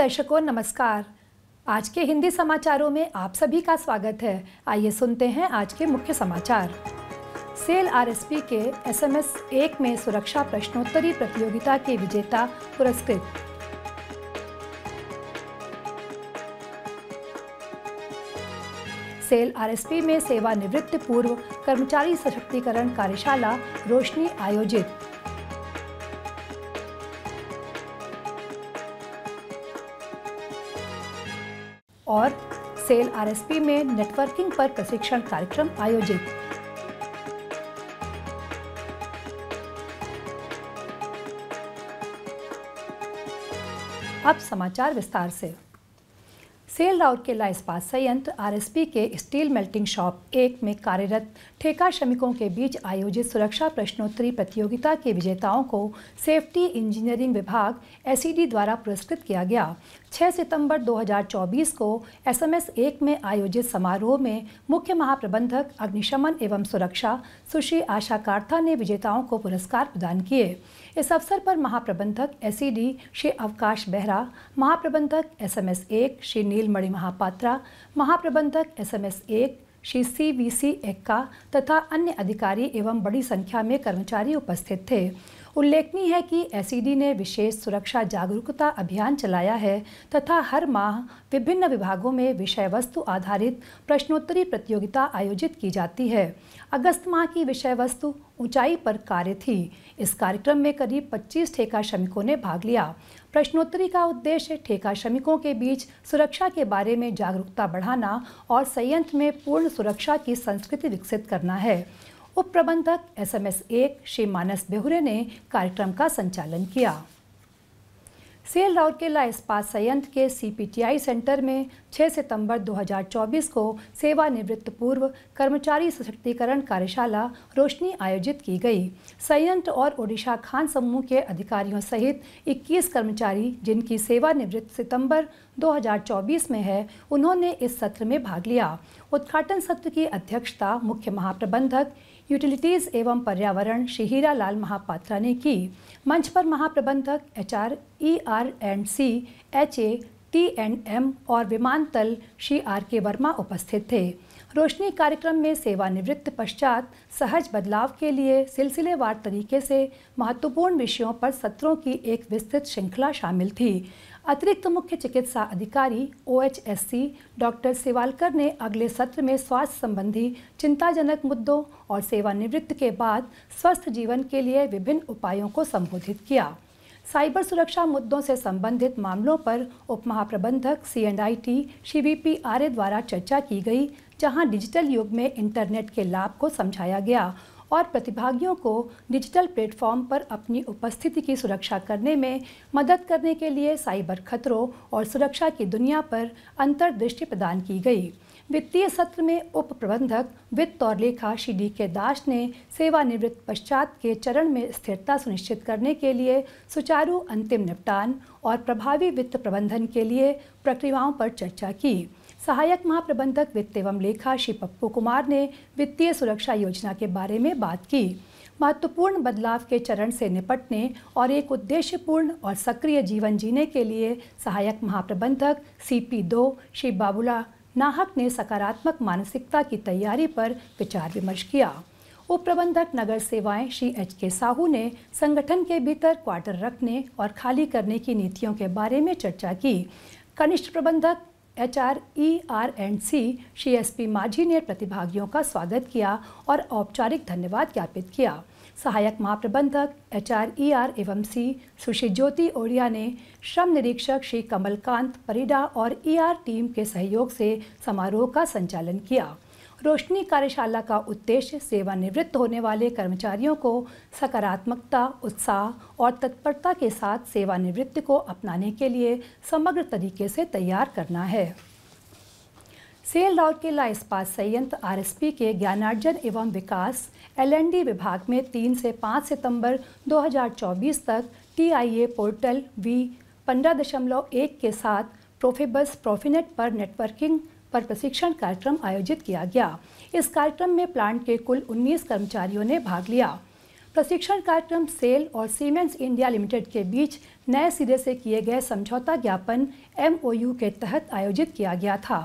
दर्शकों नमस्कार आज के हिंदी समाचारों में आप सभी का स्वागत है आइए सुनते हैं आज के मुख्य समाचार सेल आरएसपी के एसएमएस एक में सुरक्षा प्रश्नोत्तरी प्रतियोगिता के विजेता पुरस्कृत सेल आरएसपी में सेवानिवृत्त पूर्व कर्मचारी सशक्तिकरण कार्यशाला रोशनी आयोजित और सेल आरएसपी में नेटवर्किंग पर प्रशिक्षण कार्यक्रम आयोजित अब समाचार विस्तार से सेल राउरकेला इस्पात संयंत्र आरएसपी के स्टील मेल्टिंग शॉप एक में कार्यरत ठेका श्रमिकों के बीच आयोजित सुरक्षा प्रश्नोत्तरी प्रतियोगिता के विजेताओं को सेफ्टी इंजीनियरिंग विभाग एसईडी द्वारा पुरस्कृत किया गया 6 सितंबर 2024 को एसएमएस एक में आयोजित समारोह में मुख्य महाप्रबंधक अग्निशमन एवं सुरक्षा सुश्री आशा कार्था ने विजेताओं को पुरस्कार प्रदान किए इस अवसर पर महाप्रबंधक एसईडी श्री अवकाश बेहरा महाप्रबंधक एसएमएस एक श्री नीलमणि महापात्रा महाप्रबंधक एसएमएस एक Shri C V C Ekka तथा अन्य अधिकारी एवं बड़ी संख्या में कर्मचारी उपस्थित थे उल्लेखनीय है कि एसईडी e ने विशेष सुरक्षा जागरूकता अभियान चलाया है तथा हर माह विभिन्न विभागों में विषय वस्तु आधारित प्रश्नोत्तरी प्रतियोगिता आयोजित की जाती है अगस्त माह की विषय वस्तु ऊंचाई पर कार्य थी इस कार्यक्रम में करीब 25 ठेका श्रमिकों ने भाग लिया प्रश्नोत्तरी का उद्देश्य ठेका श्रमिकों के बीच सुरक्षा के बारे में जागरूकता बढ़ाना और संयंत्र में पूर्ण सुरक्षा की संस्कृति विकसित करना है उप प्रबंधक एस एम एस एक श्री मानस बेहुरे ने कार्यक्रम का संचालन किया सेल राउरकेला इस्पात संयंत्र के सीपीटीआई सेंटर में 6 सितंबर 2024 को सेवानिवृत्त पूर्व कर्मचारी सशक्तिकरण कार्यशाला रोशनी आयोजित की गई संयंत्र और ओडिशा खान समूह के अधिकारियों सहित 21 कर्मचारी जिनकी सेवानिवृत्त सितंबर 2024 में है उन्होंने इस सत्र में भाग लिया उद्घाटन सत्र की अध्यक्षता मुख्य महाप्रबंधक यूटिलिटीज़ एवं पर्यावरण श्री हीरा लाल महापात्रा ने की मंच पर महाप्रबंधक H R E R and C H A T and M और विमानतल श्री आर के वर्मा उपस्थित थे रोशनी कार्यक्रम में सेवानिवृत्त पश्चात सहज बदलाव के लिए सिलसिलेवार तरीके से महत्वपूर्ण विषयों पर सत्रों की एक विस्तृत श्रृंखला शामिल थी अतिरिक्त मुख्य चिकित्सा अधिकारी O H S C doctor Sewalkar ने अगले सत्र में स्वास्थ्य संबंधी चिंताजनक मुद्दों और सेवानिवृत्त के बाद स्वस्थ जीवन के लिए विभिन्न उपायों को संबोधित किया साइबर सुरक्षा मुद्दों से संबंधित मामलों पर उप महाप्रबंधक C and I T C V P Arya द्वारा चर्चा की गई जहां डिजिटल युग में इंटरनेट के लाभ को समझाया गया और प्रतिभागियों को डिजिटल प्लेटफॉर्म पर अपनी उपस्थिति की सुरक्षा करने में मदद करने के लिए साइबर खतरों और सुरक्षा की दुनिया पर अंतर्दृष्टि प्रदान की गई वित्तीय सत्र में उप प्रबंधक वित्त और लेखा श्री डी के दास ने सेवानिवृत्त पश्चात के चरण में स्थिरता सुनिश्चित करने के लिए सुचारू अंतिम निपटान और प्रभावी वित्त प्रबंधन के लिए प्रक्रियाओं पर चर्चा की सहायक महाप्रबंधक वित्त एवं लेखा श्री पप्पू कुमार ने वित्तीय सुरक्षा योजना के बारे में बात की महत्वपूर्ण बदलाव के चरण से निपटने और एक उद्देश्यपूर्ण और सक्रिय जीवन जीने के लिए सहायक महाप्रबंधक सीपी दो श्री बाबूला नाहक ने सकारात्मक मानसिकता की तैयारी पर विचार विमर्श किया उप प्रबंधक नगर सेवाएं श्री एच के साहू ने संगठन के भीतर क्वार्टर रखने और खाली करने की नीतियों के बारे में चर्चा की कनिष्ठ प्रबंधक H R E R and C Shri S P Majhi ने प्रतिभागियों का स्वागत किया और औपचारिक धन्यवाद ज्ञापित किया सहायक महाप्रबंधक एच आर ई आर एवं सी सुश्री ज्योति ओरिया ने श्रम निरीक्षक श्री कमलकांत परिडा और ई e आर टीम के सहयोग से समारोह का संचालन किया रोशनी कार्यशाला का उद्देश्य सेवानिवृत्त होने वाले कर्मचारियों को सकारात्मकता उत्साह और तत्परता के साथ सेवानिवृत्ति को अपनाने के लिए समग्र तरीके से तैयार करना है सेल राउरकेला इस्पात संयंत्र आर के ज्ञानार्जन एवं विकास एल विभाग में 3 से 5 सितंबर 2024 तक ए पोर्टल वी पंद्रह के साथ प्रोफेबस प्रोफिनेट पर नेटवर्किंग पर प्रशिक्षण कार्यक्रम आयोजित किया गया इस कार्यक्रम में प्लांट के कुल 19 कर्मचारियों ने भाग लिया प्रशिक्षण कार्यक्रम सेल और सीमेंस इंडिया लिमिटेड के बीच नए सिरे से किए गए समझौता ज्ञापन एम के तहत आयोजित किया गया था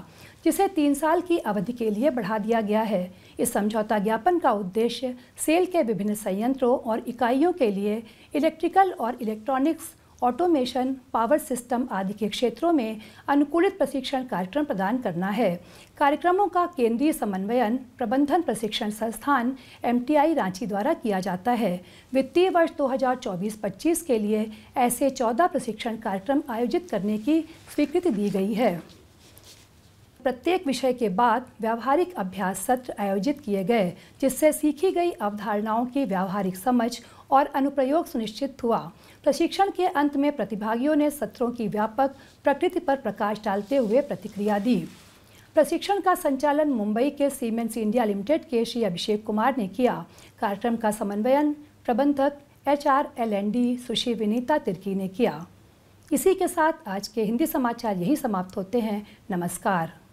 जिसे तीन साल की अवधि के लिए बढ़ा दिया गया है इस समझौता ज्ञापन का उद्देश्य सेल के विभिन्न संयंत्रों और इकाइयों के लिए इलेक्ट्रिकल और इलेक्ट्रॉनिक्स ऑटोमेशन पावर सिस्टम आदि के क्षेत्रों में अनुकूलित प्रशिक्षण कार्यक्रम प्रदान करना है कार्यक्रमों का केंद्रीय समन्वयन प्रबंधन प्रशिक्षण संस्थान एम रांची द्वारा किया जाता है वित्तीय वर्ष 2024-25 के लिए ऐसे 14 प्रशिक्षण कार्यक्रम आयोजित करने की स्वीकृति दी गई है प्रत्येक विषय के बाद व्यावहारिक अभ्यास सत्र आयोजित किए गए जिससे सीखी गई अवधारणाओं की व्यावहारिक समझ और अनुप्रयोग सुनिश्चित हुआ प्रशिक्षण के अंत में प्रतिभागियों ने सत्रों की व्यापक प्रकृति पर प्रकाश डालते हुए प्रतिक्रिया दी प्रशिक्षण का संचालन मुंबई के सीमेंस इंडिया लिमिटेड के श्री अभिषेक कुमार ने किया कार्यक्रम का समन्वयन प्रबंधक H R L N D सुशी विनीता तिर्की ने किया इसी के साथ आज के हिंदी समाचार यही समाप्त होते हैं नमस्कार